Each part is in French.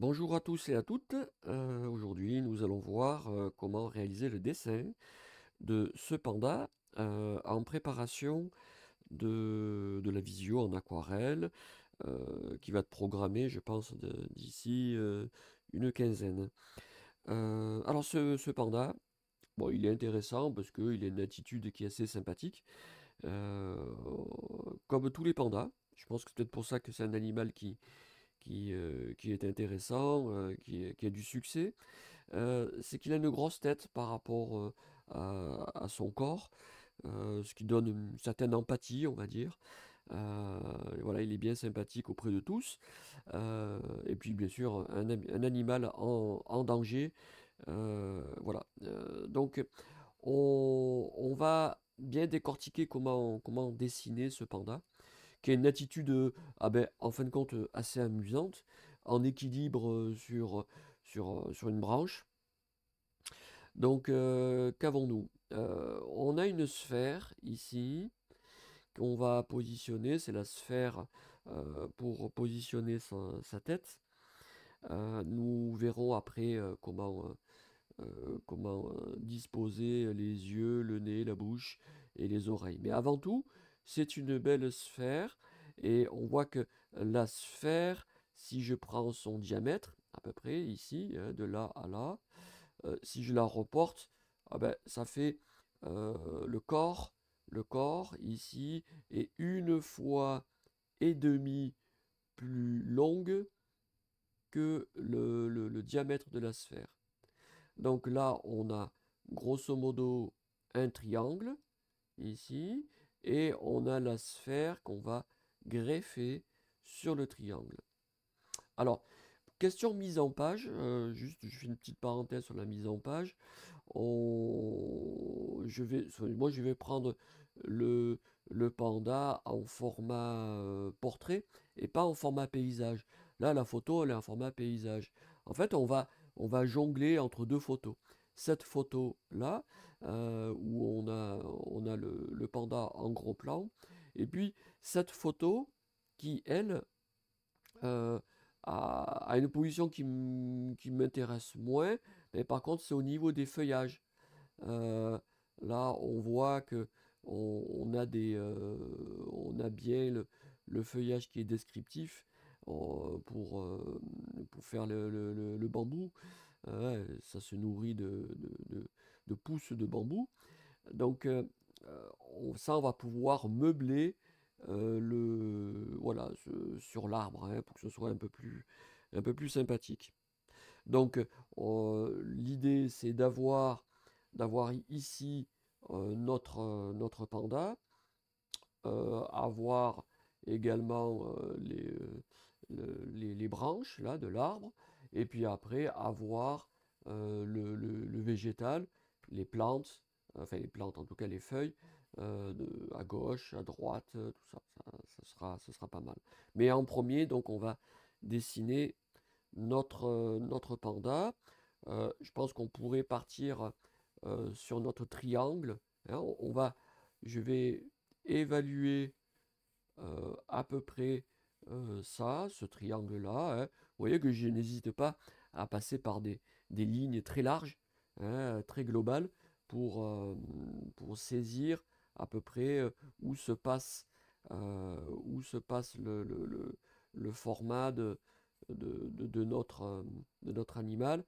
Bonjour à tous et à toutes. Euh, aujourd'hui, nous allons voir euh, comment réaliser le dessin de ce panda euh, en préparation de, la visio en aquarelle qui va être programmer je pense, d'ici une quinzaine. alors, ce, ce, panda, bon, il est intéressant parce qu'il a une attitude qui est assez sympathique. comme tous les pandas, je pense que c'est peut-être pour ça que c'est un animal qui, qui, euh, qui est intéressant, euh, qui, qui, a du succès, euh, c'est qu'il a une grosse tête par rapport à, son corps, ce qui donne une certaine empathie, on va dire. voilà, il est bien sympathique auprès de tous. et puis, bien sûr, un, animal en, danger. voilà. donc, on, va bien décortiquer comment, comment dessiner ce panda qui est une attitude, ah ben, en fin de compte, assez amusante, en équilibre sur, sur, sur une branche. Donc, qu'avons-nous On a une sphère ici qu'on va positionner, c'est la sphère pour positionner sa, sa tête. nous verrons après comment, euh, comment disposer les yeux, le nez, la bouche et les oreilles. Mais avant tout, c'est une belle sphère et on voit que la sphère, si je prends son diamètre, à peu près ici, hein, de là à là, euh, si je la reporte, ah ben, ça fait euh, le corps, le corps ici est une fois et demi plus longue que le diamètre de la sphère. Donc là, on a grosso modo un triangle ici et on a la sphère qu'on va greffer sur le triangle. Alors, question mise en page, euh, juste je fais une petite parenthèse sur la mise en page. Je vais, moi je vais prendre le, panda en format euh, portrait et pas en format paysage. Là la photo elle est en format paysage. En fait on va, on va jongler entre deux photos cette photo-là, euh, où on a, on a le, panda en gros plan, et puis cette photo qui, elle, euh, a, une position qui, m'intéresse moins, mais par contre, c'est au niveau des feuillages. Euh, là, on voit que on, a, on a bien le, feuillage qui est descriptif pour, faire le bambou ça se nourrit de, pousses de bambou. Donc, euh, euh, ça, on va pouvoir meubler euh, le, voilà, sur l'arbre hein, pour que ce soit un peu plus, sympathique. Donc, l'idée, c'est d'avoir ici notre, panda, avoir également les, branches de l'arbre, et puis après, avoir euh, le, végétal, les plantes, enfin les plantes, en tout cas les feuilles, euh, à gauche, à droite, euh, tout ça, ça, sera, ça sera pas mal. Mais en premier, donc on va dessiner notre, notre panda. je pense qu'on pourrait partir sur notre triangle. Hein. on, va, je vais évaluer à peu près euh, ça, ce triangle-là. Hein. Vous voyez que je n'hésite pas à passer par des, lignes très larges, hein, très globales, euh, pour, saisir à peu près euh, où se passe, où se passe le, format de, notre, de notre animal.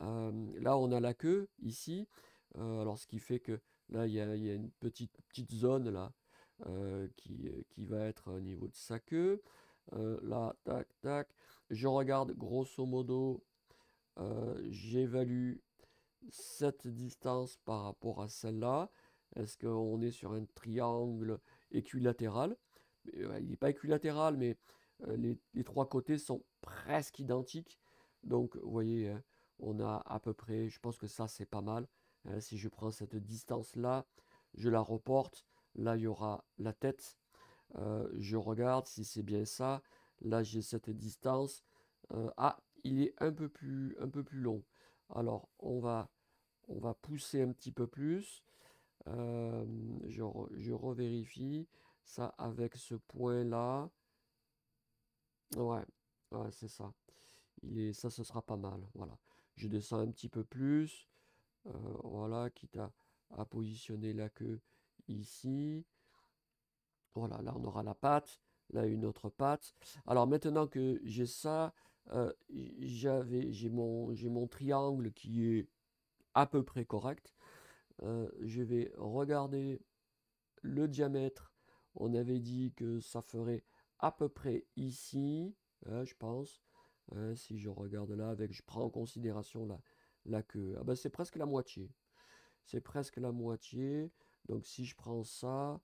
là, on a la queue, ici. alors, ce qui fait que là, il y, a, une petite, petite zone, là, qui, qui, va être au niveau de sa queue. Euh, là, tac, tac. Je regarde grosso modo, euh, j'évalue cette distance par rapport à celle-là. Est-ce qu'on est sur un triangle équilatéral Il n'est pas équilatéral, mais euh, les, les, trois côtés sont presque identiques. Donc, vous voyez, hein, on a à peu près, je pense que ça, c'est pas mal. Hein. Si je prends cette distance-là, je la reporte. Là, il y aura la tête euh, je regarde si c'est bien ça. Là, j'ai cette distance. Euh, ah, il est un peu, plus, un peu plus long. Alors, on va, on va pousser un petit peu plus. Euh, je, revérifie ça avec ce point-là. Ouais, ouais c'est ça. Il ça, ce sera pas mal. Voilà. Je descends un petit peu plus. voilà, quitte à, positionner la queue ici. Voilà, là on aura la patte, là une autre patte. Alors maintenant que j'ai ça, euh, j'avais, j'ai mon, triangle qui est à peu près correct. Euh, je vais regarder le diamètre. On avait dit que ça ferait à peu près ici, hein, je pense. Hein, si je regarde là, avec, je prends en considération la, queue. Ah ben, c'est presque la moitié. C'est presque la moitié. Donc si je prends ça,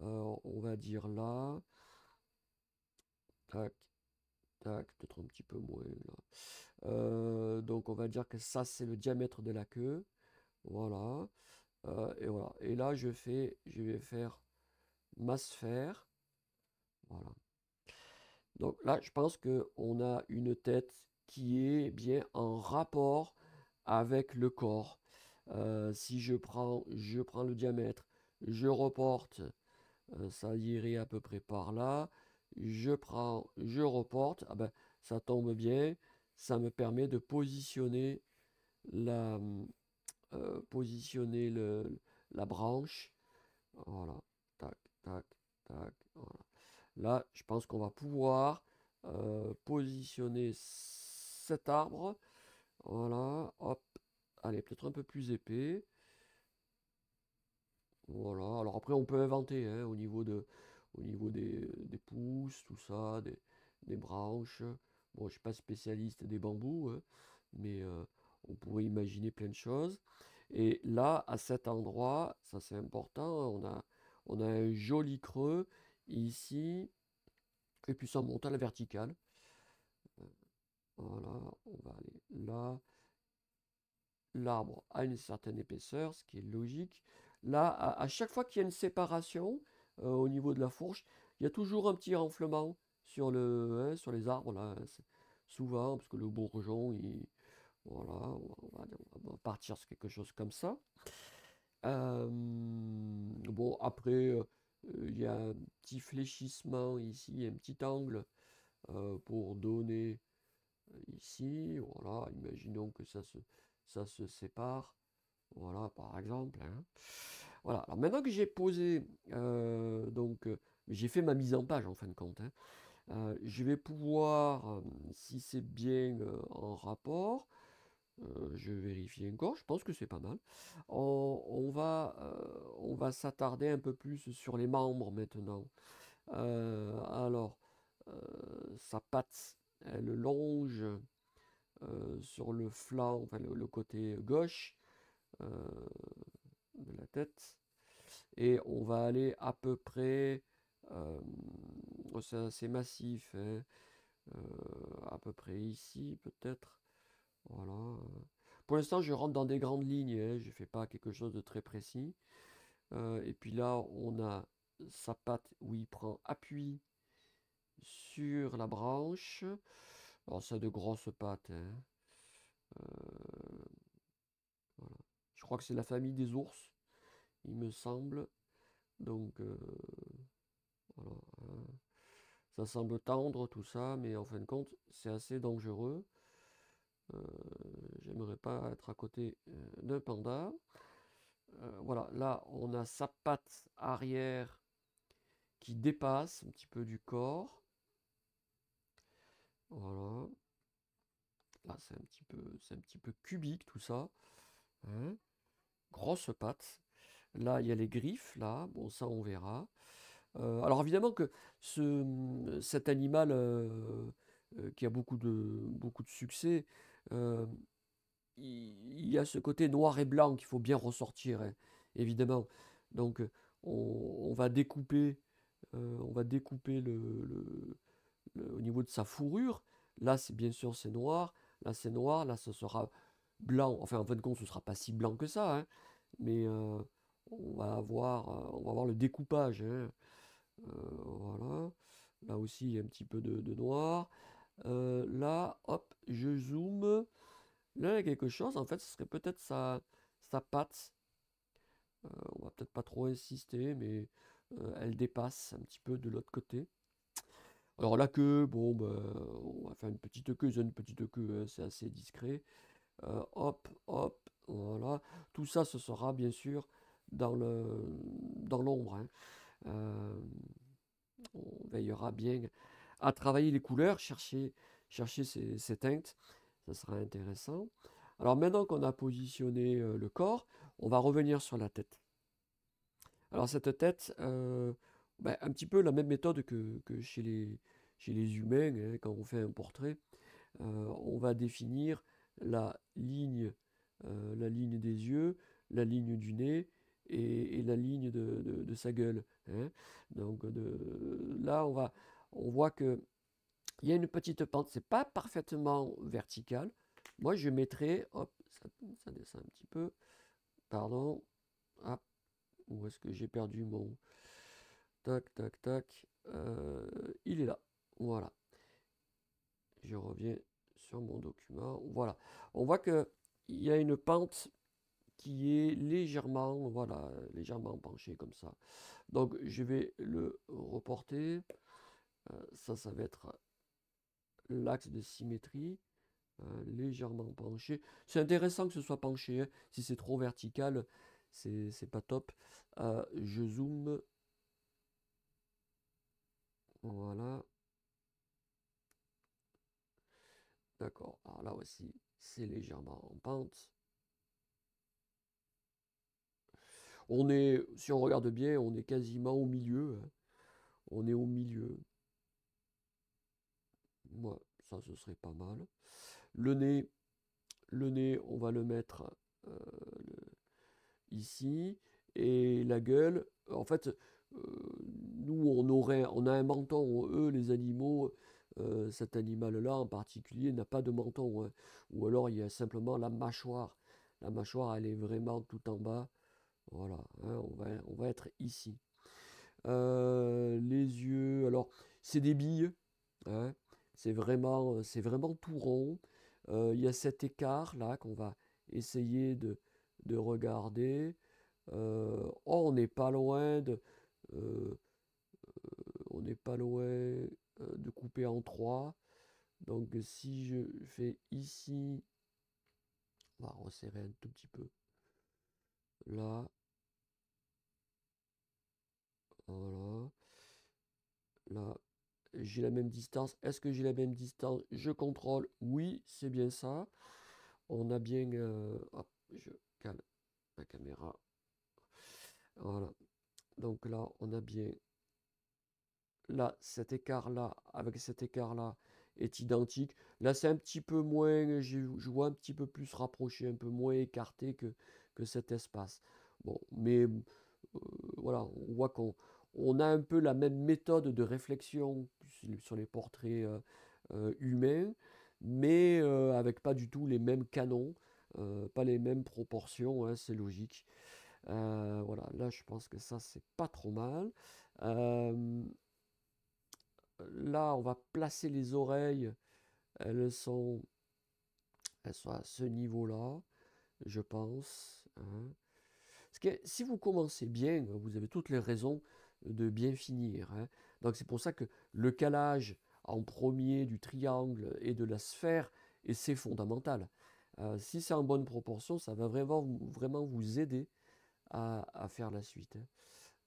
on va dire là. Tac. Tac. Peut-être un petit peu moins euh, donc on va dire que ça c'est le diamètre de la queue. Voilà. Euh, et voilà. Et là je fais, je vais faire ma sphère. Voilà. Donc là je pense que on a une tête qui est bien en rapport avec le corps. Euh, si je prends, je prends le diamètre, je reporte euh, ça irait à peu près par là. Je prends, je reporte. Ah ben, ça tombe bien. Ça me permet de positionner la, euh, positionner le, la branche. Voilà. Tac, tac, tac. Là, je pense qu'on va pouvoir euh, positionner cet arbre. Voilà. Hop. Allez, peut-être un peu plus épais. Voilà après, on peut inventer hein, au niveau, des, pousses, tout ça, des, branches. Bon, je ne suis pas spécialiste des bambous, hein, mais euh, on pourrait imaginer plein de choses. Et là, à cet endroit, ça c'est important, hein, on a, on a un joli creux ici, et puis ça monte à la verticale. Euh, voilà, on va aller là. L'arbre a une certaine épaisseur, ce qui est logique. Là, à, chaque fois qu'il y a une séparation euh, au niveau de la fourche, il y a toujours un petit renflement sur, hein, les arbres. Là, hein, souvent, parce que le bourgeon, on va, partir sur quelque chose comme ça. Euh, bon, après, euh, il y a un petit fléchissement ici, un petit angle pour donner ici. Voilà, imaginons que ça se sépare. Voilà, par exemple. Hein. Voilà, alors maintenant que j'ai posé, euh, donc euh, j'ai fait ma mise en page en fin de compte, hein, euh, je vais pouvoir, si c'est bien en rapport, je vérifie encore, je pense que c'est pas mal. On, va, on va s'attarder un peu plus sur les membres maintenant. alors, sa patte, elle longe sur le flanc, enfin le côté gauche. Euh, de la tête. Et on va aller à peu près, euh, oh, c'est assez massif, hein. euh, à peu près ici peut-être. Voilà. Pour l'instant, je rentre dans des grandes lignes, hein. je fais pas quelque chose de très précis. et puis là, on a sa patte où il prend appui sur la branche. Alors ça de grosses pattes. Hein crois que c'est la famille des ours, il me semble. Donc, euh, voilà. Hein. Ça semble tendre tout ça, mais en fin de compte, c'est assez dangereux. Euh, j'aimerais pas être à côté euh, d'un panda. voilà, là, on a sa patte arrière qui dépasse un petit peu du corps. Voilà. Là, c'est un, petit peu, c'est un petit peu cubique tout ça. Hein grosses pattes. Là, il y a les griffes, là, bon, ça on verra. Euh, alors évidemment que cet animal euh, euh, qui a beaucoup de, beaucoup de succès, il, y a ce côté noir et blanc qu'il faut bien ressortir, hein, évidemment. Donc on, va découper, on va découper le, au niveau de sa fourrure. Là, c'est bien sûr c'est noir. Là, c'est noir. Là, ce sera blanc. Enfin, en fin de compte, ce sera pas si blanc que ça, hein. mais euh, on, va avoir, euh, on va avoir le découpage. Hein. Euh, voilà. Là aussi, il y a un petit peu de, noir. là, hop, je zoome. Là, il y a quelque chose. En fait, ce serait peut-être sa, patte. on va peut-être pas trop insister, mais elle dépasse un petit peu de l'autre côté. Alors la queue, bon, ben, on va faire une petite queue, une petite queue, hein, c'est assez discret. Euh, hop, hop, voilà. Tout ça, ce sera bien sûr dans l'ombre. Hein. Euh, on veillera bien à travailler les couleurs, chercher, chercher ces, teintes. Ça sera intéressant. Alors maintenant qu'on a positionné euh, le corps, on va revenir sur la tête. Alors cette tête, ben, un petit peu la même méthode que, chez, les, humains, hein, quand on fait un portrait, on va définir la ligne, euh, la ligne des yeux, la ligne du nez et, la ligne de, sa gueule. Hein. Donc là, on, va, on voit qu'il y a une petite pente, c'est pas parfaitement vertical. Moi, je mettrais, hop, ça, descend un petit peu, pardon, où est-ce que j'ai perdu mon... Tac, tac, tac, euh, il est là, voilà. Je reviens mon document. Voilà. On voit qu'il y a une pente qui est légèrement, voilà, légèrement penchée comme ça. Donc je vais le reporter. Euh, ça, ça va être l'axe de symétrie. Euh, légèrement penché. C'est intéressant que ce soit penché. Hein. Si c'est trop vertical, c'est pas top. Euh, je zoome. Voilà. D'accord. Alors ah, là aussi, c'est légèrement en pente. On est, si on regarde bien, on est quasiment au milieu. Hein. On est au milieu. Moi, ça, ce serait pas mal. Le nez, le nez, on va le mettre euh, ici. Et la gueule, en fait, euh, nous, on aurait, on a un menton, eux, les animaux, euh, cet animal-là en particulier n'a pas de menton. Hein. Ou alors il y a simplement la mâchoire. La mâchoire, elle est vraiment tout en bas. Voilà, hein, on, va, on, va, être ici. Euh, les yeux, alors c'est des billes. Hein. C'est vraiment, euh, c'est vraiment, tout rond. il y a cet écart là qu'on va essayer de, de regarder. Oh, on n'est pas loin de. on n'est pas loin. Euh, de couper en trois. Donc si je fais ici, on va resserrer un tout petit peu. Là. Voilà. Là. J'ai la même distance. Est-ce que j'ai la même distance Je contrôle. Oui, c'est bien ça. On a bien... Euh, je calme la caméra. Voilà. Donc là, on a bien là, cet écart-là, avec cet écart-là, est identique. Là, c'est un petit peu moins, je, vois un petit peu plus rapproché, un peu moins écarté que, que cet espace. Bon, mais euh, voilà, on voit qu'on a un peu la même méthode de réflexion sur les portraits euh, euh, humains, mais avec pas du tout les mêmes canons, pas les mêmes proportions, hein, c'est logique. voilà, là je pense que ça c'est pas trop mal là, on va placer les oreilles. Elles sont, elles sont à ce niveau-là, je pense. Hein. si vous commencez bien, vous avez toutes les raisons de bien finir. Hein. Donc c'est pour ça que le calage en premier du triangle et de la sphère, et c'est fondamental. Euh, si c'est en bonne proportion, ça va vraiment, vraiment vous aider à, faire la suite. Hein.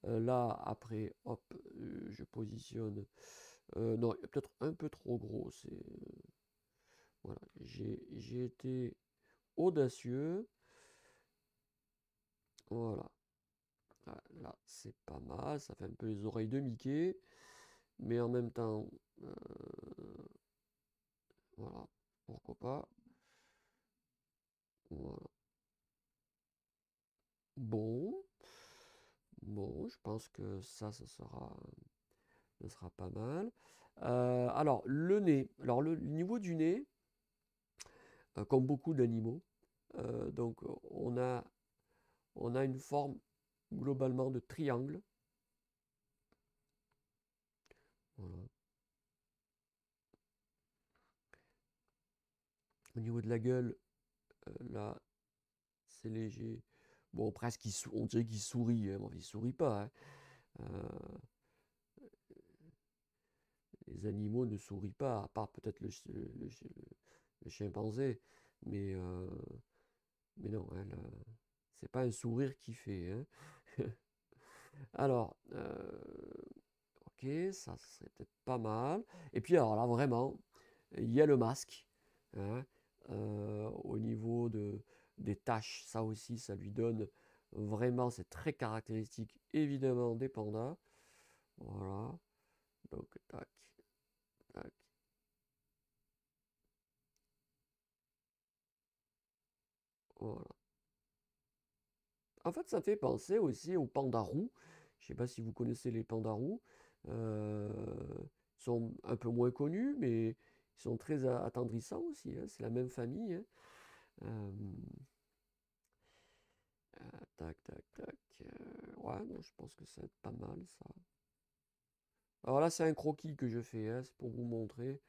Euh, là, après, hop, euh, je positionne euh, non, peut-être un peu trop gros. C'est euh, voilà, j'ai été audacieux. Voilà. Ah, là, c'est pas mal. Ça fait un peu les oreilles de Mickey, mais en même temps, euh, voilà, pourquoi pas. Voilà. Bon, bon, je pense que ça, ça sera ce sera pas mal. Euh, alors, le nez. Alors, le, niveau du nez, euh, comme beaucoup d'animaux, euh, donc on a, on a une forme globalement de triangle. Au niveau de la gueule, là, c'est léger. Bon, presque, on dirait qu'il sourit. Hein. Bon, il sourit pas. Hein les animaux ne sourient pas, à part peut-être le, chimpanzé, mais, euh, mais non, euh, c'est pas un sourire qui fait. Hein. alors, euh, ok, ça serait peut-être pas mal. Et puis alors là, vraiment, il y a le masque. Hein. au niveau de, des taches, ça aussi, ça lui donne vraiment, c'est très caractéristique évidemment des pandas. Voilà. Oh en fait, ça fait penser aussi aux pandarous. Je sais pas si vous connaissez les pandarous. Euh, ils sont un peu moins connus, mais ils sont très attendrissants aussi. Hein. C'est la même famille. Hein. Euh, euh, tac, tac, tac. ouais, je pense que c'est pas mal, ça. Alors là, c'est un croquis que je fais, hein, c'est pour vous montrer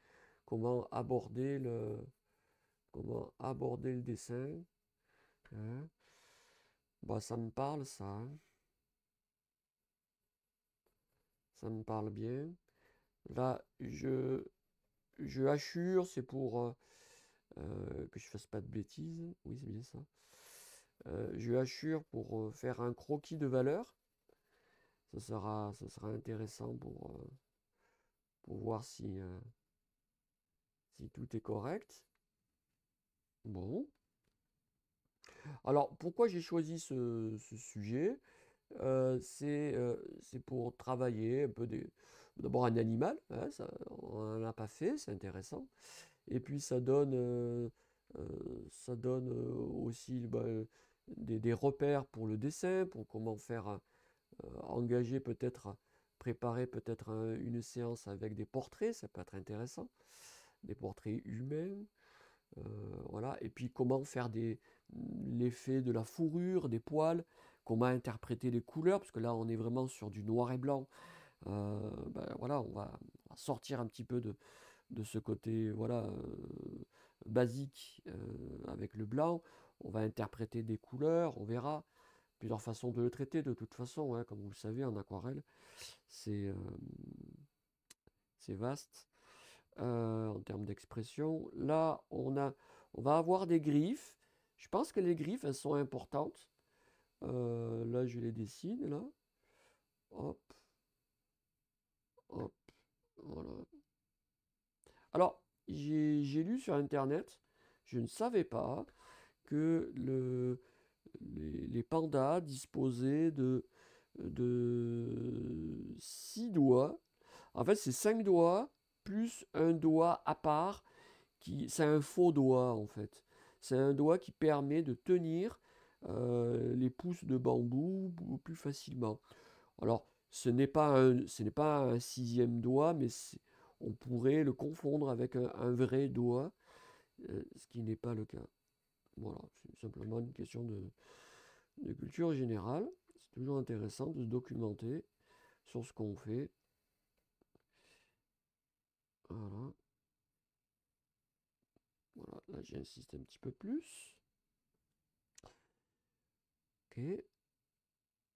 comment aborder le, comment aborder le dessin. Hein. Bah, ça me parle, ça. Hein. Ça me parle bien. Là, je, je hachure, c'est pour euh, euh, que je fasse pas de bêtises. Oui, c'est bien ça. Euh, je hachure pour faire un croquis de valeur ça sera, ça sera intéressant pour, euh, pour voir si, euh, si tout est correct. Bon. Alors, pourquoi j'ai choisi ce, sujet euh, euh, c'est pour travailler un peu d'abord un animal, hein, on n'en a pas fait, c'est intéressant. Et puis ça donne, ça donne aussi bah, des, repères pour le dessin, pour comment faire euh, engager peut-être, préparer peut-être euh, une séance avec des portraits, ça peut être intéressant, des portraits humains. Euh, voilà. Et puis comment faire l'effet de la fourrure, des poils, comment interpréter les couleurs, parce que là on est vraiment sur du noir et blanc. Ben voilà, on va, sortir un petit peu de, ce côté voilà basique avec le blanc. On va interpréter des couleurs, on verra plusieurs façons de le traiter de toute façon, hein, comme vous le savez, en aquarelle, c'est euh, C'est vaste euh, en termes d'expression. Là, on, a, on va avoir des griffes. Je pense que les griffes, elles sont importantes. Euh, là, je les dessine, là. Hop. Hop. Voilà. Alors, j'ai lu sur Internet, je ne savais pas que le, les, pandas disposaient de, de six doigts. En fait, c'est cinq doigts plus un doigt à part. qui C'est un faux doigt, en fait. C'est un doigt qui permet de tenir euh, les pouces de bambou plus facilement. Alors, ce n'est pas un, ce n'est pas un sixième doigt, mais on pourrait le confondre avec un, vrai doigt, euh, ce qui n'est pas le cas. Voilà, c'est simplement une question de, de culture générale. C'est toujours intéressant de documenter sur ce qu'on fait. Voilà. Voilà, là j'insiste un petit peu plus. Ok.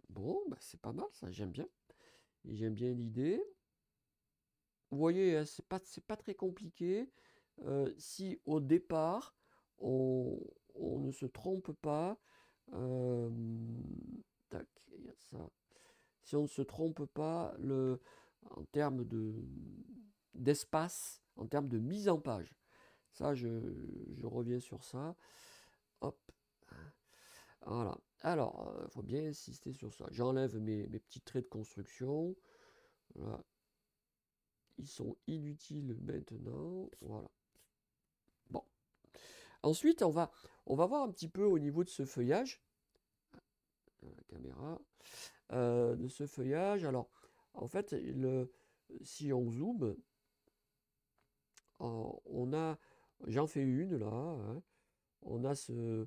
Bon, bah, c'est pas mal ça, j'aime bien. j'aime bien l'idée. Vous voyez, hein, c'est pas, pas très compliqué. Euh, si au départ, on, ne se trompe pas. Euh, tac, ça. Si on ne se trompe pas, le, en termes d'espace, en termes de mise en page. Ça, je, reviens sur ça. Hop. Voilà. Alors, il euh, faut bien insister sur ça. J'enlève mes, petits traits de construction. Ils sont inutiles maintenant. Voilà. Ensuite, on va, on va voir un petit peu au niveau de ce feuillage. Euh, la caméra. Euh, de ce feuillage. Alors, en fait, le, si on zoome, on a, j'en fais une là, hein. on a euh,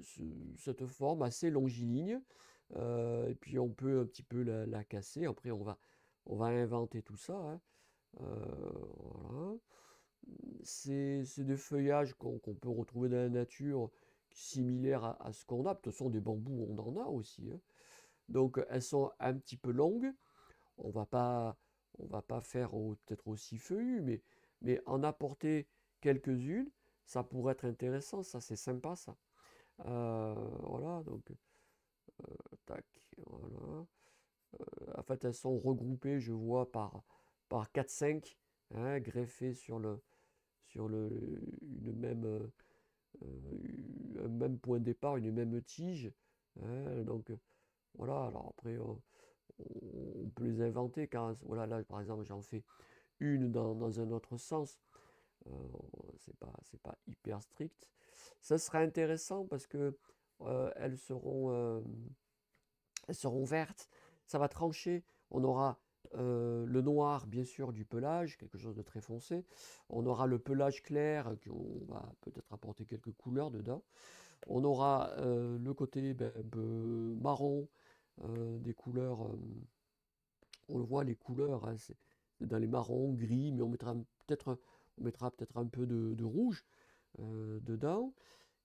ce, cette forme assez longiligne, et puis on peut un petit peu la, casser, après on va, on va inventer tout ça. Hein. voilà c'est des feuillages qu'on peut retrouver dans la nature, similaires à, ce qu'on a. De toute façon, des bambous, on en a aussi. Hein. Donc, elles sont un petit peu longues. On va va pas faire peut-être aussi feuillus, mais, en apporter quelques-unes, ça pourrait être intéressant. Ça, c'est sympa, ça. Euh, voilà, donc, euh, tac, voilà. Euh, en fait, elles sont regroupées, je vois, par, par 4-5, hein, greffées sur le, sur le, une même, euh, euh, même point de départ, une même tige. Hein, donc voilà, alors après euh, on, peut les inventer voilà là par exemple j'en fais une dans, un autre sens. Euh, c'est pas c'est pas hyper strict. Ça sera intéressant parce que elles seront elles seront vertes. Ça va trancher. On aura euh, le noir, bien sûr, du pelage, quelque chose de très foncé. On aura le pelage clair, euh, on va peut-être apporter quelques couleurs dedans. On aura euh, le côté ben, marron, des couleurs, on le voit, les couleurs, hein, dans les marrons, gris, mais on mettra peut-être on mettra peut-être un peu de, de rouge dedans.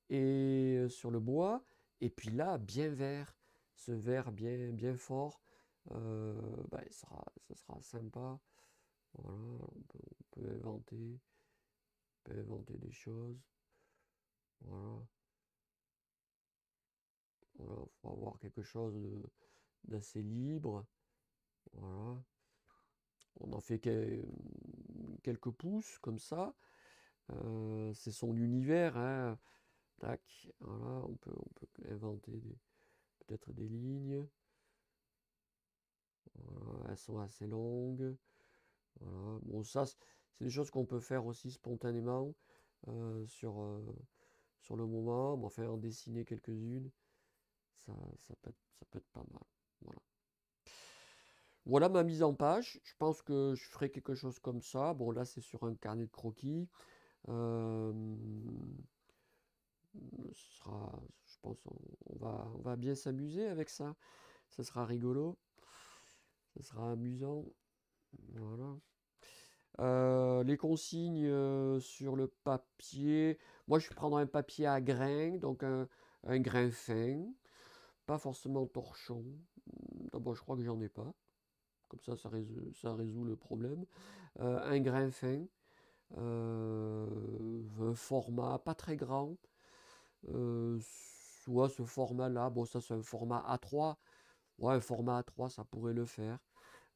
Et sur le bois, et puis là, bien vert, ce vert bien, bien fort, euh, bah, ça sera sympa. Voilà, on peut, inventer, peut inventer des choses. Voilà. faut avoir quelque chose d'assez libre. Voilà. On en fait quelques pouces comme ça. Euh, c'est son univers. Hein. Tac, on peut, on peut inventer peut-être des lignes. Euh, elles sont assez longues. Bon, ça, c'est des choses qu'on peut faire aussi spontanément euh, sur, euh, sur le moment. on enfin, en dessiner quelques-unes, ça, ça, peut être, ça peut être pas mal. Voilà. ma mise en page. Je pense que je ferai quelque chose comme ça. Bon, là, c'est sur un carnet de croquis. ce sera, je pense on, va, on va bien s'amuser avec ça. ça sera rigolo. Ce sera amusant. Voilà. Euh, les consignes euh, sur le papier. Moi, je vais prendre un papier à grain, donc un, grain fin. Pas forcément torchon. D'abord, je crois que j'en ai pas. Comme ça, ça résout, ça résout le problème. Euh, un grain fin. un format pas très grand. soit ce format-là. Bon, ça, c'est un format A3 un format A3, ça pourrait le faire.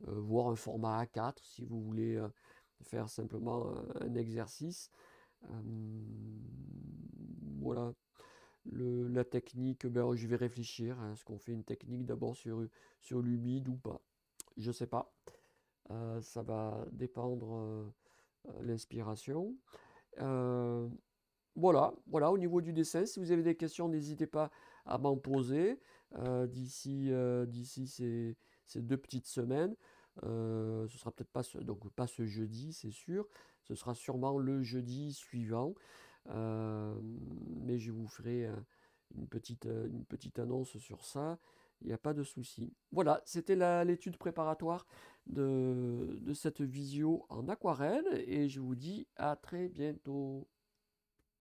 Euh, Voir un format A4 si vous voulez euh, faire simplement euh, un, exercice. voilà. Le, la technique, ben, je vais réfléchir. Hein, est-ce qu'on fait une technique d'abord sur, l'humide ou pas Je sais pas. ça va dépendre l'inspiration. voilà, voilà, au niveau du dessin, si vous avez des questions, n'hésitez pas à m'en poser. Euh, d'ici euh, d'ici ces, ces, deux petites semaines. Euh, ce sera peut-être pas ce, donc pas ce jeudi, c'est sûr. Ce sera sûrement le jeudi suivant. mais je vous ferai une petite, une petite annonce sur ça. Il n'y a pas de souci. Voilà, c'était l'étude préparatoire de, de cette visio en aquarelle. Et je vous dis à très bientôt.